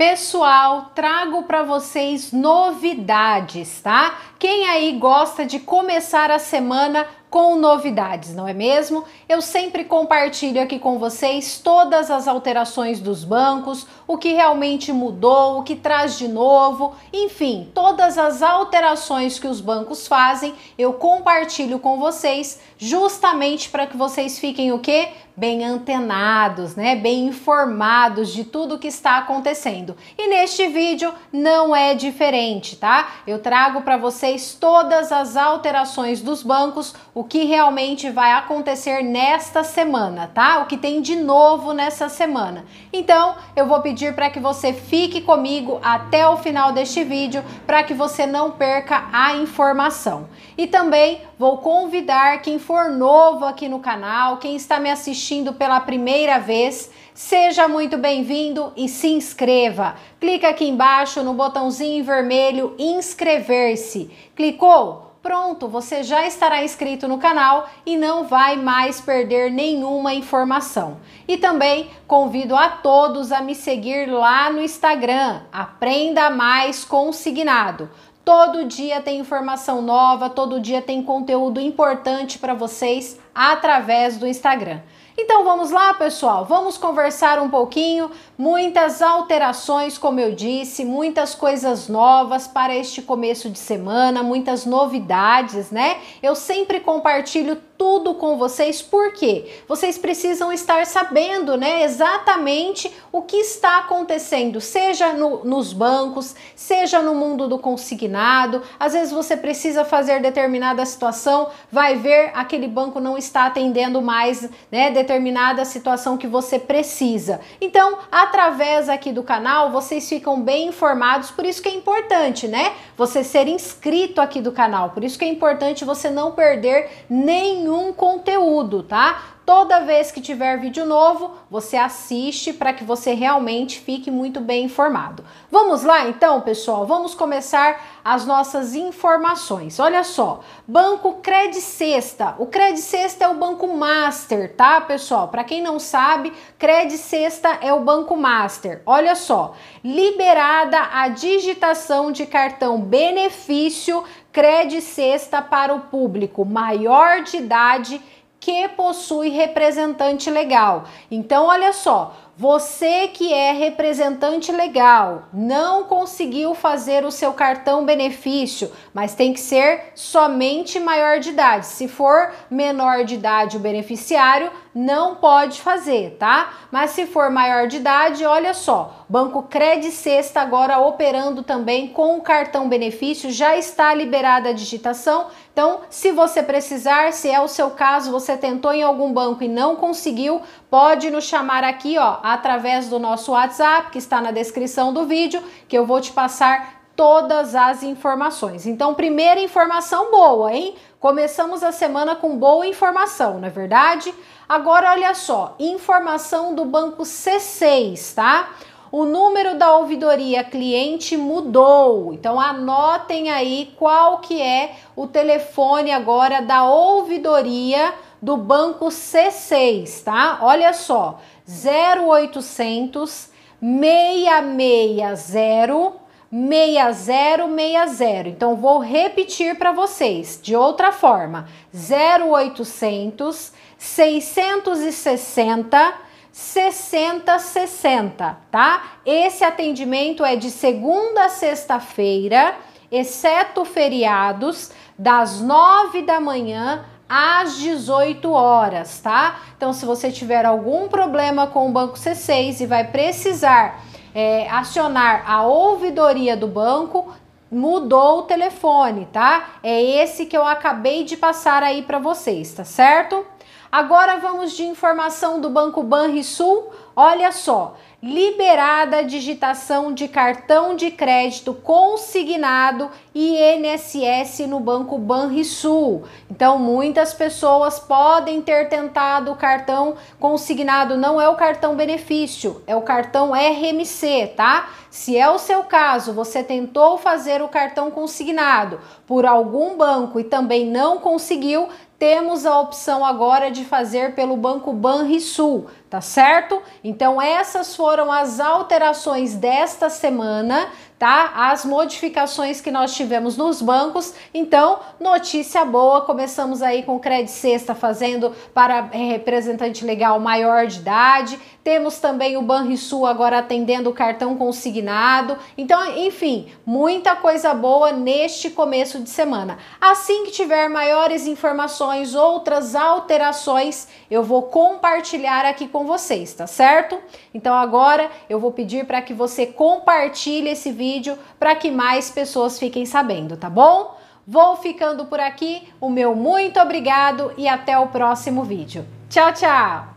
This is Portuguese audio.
Pessoal, trago para vocês novidades, tá? Quem aí gosta de começar a semana com novidades, não é mesmo? Eu sempre compartilho aqui com vocês todas as alterações dos bancos, o que realmente mudou, o que traz de novo, enfim, todas as alterações que os bancos fazem, eu compartilho com vocês justamente para que vocês fiquem o quê? Bem antenados, né? Bem informados de tudo que está acontecendo. E neste vídeo não é diferente, tá? Eu trago para vocês todas as alterações dos bancos, o que realmente vai acontecer nesta semana, tá? O que tem de novo nessa semana. Então, eu vou pedir para que você fique comigo até o final deste vídeo para que você não perca a informação. E também vou convidar quem for novo aqui no canal, quem está me assistindo pela primeira vez, Seja muito bem-vindo e se inscreva. Clica aqui embaixo no botãozinho vermelho inscrever-se. Clicou? pronto, você já estará inscrito no canal e não vai mais perder nenhuma informação. E também convido a todos a me seguir lá no Instagram, Aprenda Mais Consignado. Todo dia tem informação nova, todo dia tem conteúdo importante para vocês através do Instagram. Então vamos lá, pessoal, vamos conversar um pouquinho. Muitas alterações, como eu disse, muitas coisas novas para este começo de semana, muitas novidades, né? Eu sempre compartilho tudo com vocês, porque vocês precisam estar sabendo, né, exatamente o que está acontecendo, seja no, nos bancos, seja no mundo do consignado. Às vezes você precisa fazer determinada situação, vai ver aquele banco não está atendendo mais né, determinada situação que você precisa. Então, através aqui do canal, vocês ficam bem informados, por isso que é importante, né? Você ser inscrito aqui do canal, por isso que é importante você não perder nenhum conteúdo, tá? Toda vez que tiver vídeo novo, você assiste para que você realmente fique muito bem informado. Vamos lá então, pessoal? Vamos começar as nossas informações. Olha só, Banco Credit Sexta. O Credit Sexta é o banco master, tá, pessoal? Para quem não sabe, Credit Sexta é o banco master. Olha só, liberada a digitação de cartão benefício Credit Sexta para o público maior de idade que possui representante legal. Então, olha só, você que é representante legal, não conseguiu fazer o seu cartão benefício, mas tem que ser somente maior de idade. Se for menor de idade o beneficiário, não pode fazer, tá? Mas se for maior de idade, olha só, Banco Credit Sexta agora operando também com o cartão benefício, já está liberada a digitação. Então, se você precisar, se é o seu caso, você tentou em algum banco e não conseguiu, pode nos chamar aqui, ó, através do nosso WhatsApp, que está na descrição do vídeo, que eu vou te passar todas as informações. Então, primeira informação boa, hein? Começamos a semana com boa informação, não é verdade? Agora, olha só, informação do banco C6, tá? O número da ouvidoria cliente mudou, então anotem aí qual que é o telefone agora da ouvidoria do banco C6, tá? Olha só, 0800 660 6060. Então vou repetir para vocês de outra forma: 0800 660 6060, tá? Esse atendimento é de segunda a sexta-feira, exceto feriados, das 9 da manhã às 18 horas, tá? Então, se você tiver algum problema com o banco C6 e vai precisar é, acionar a ouvidoria do banco, mudou o telefone, tá? É esse que eu acabei de passar aí para vocês, tá certo? Agora vamos de informação do Banco Banrisul. Olha só, liberada a digitação de cartão de crédito consignado e INSS no Banco Banrisul. Então, muitas pessoas podem ter tentado o cartão consignado, não é o cartão benefício, é o cartão RMC, tá? Se é o seu caso, você tentou fazer o cartão consignado por algum banco e também não conseguiu, temos a opção agora de fazer pelo Banco Banrisul tá certo? Então essas foram as alterações desta semana, tá? As modificações que nós tivemos nos bancos. Então, notícia boa, começamos aí com o Credit Sexta fazendo para eh, representante legal maior de idade. Temos também o Banrisul agora atendendo o cartão consignado. Então, enfim, muita coisa boa neste começo de semana. Assim que tiver maiores informações, outras alterações, eu vou compartilhar aqui com com vocês, tá certo? Então agora eu vou pedir para que você compartilhe esse vídeo para que mais pessoas fiquem sabendo, tá bom? Vou ficando por aqui. O meu muito obrigado e até o próximo vídeo. Tchau, tchau!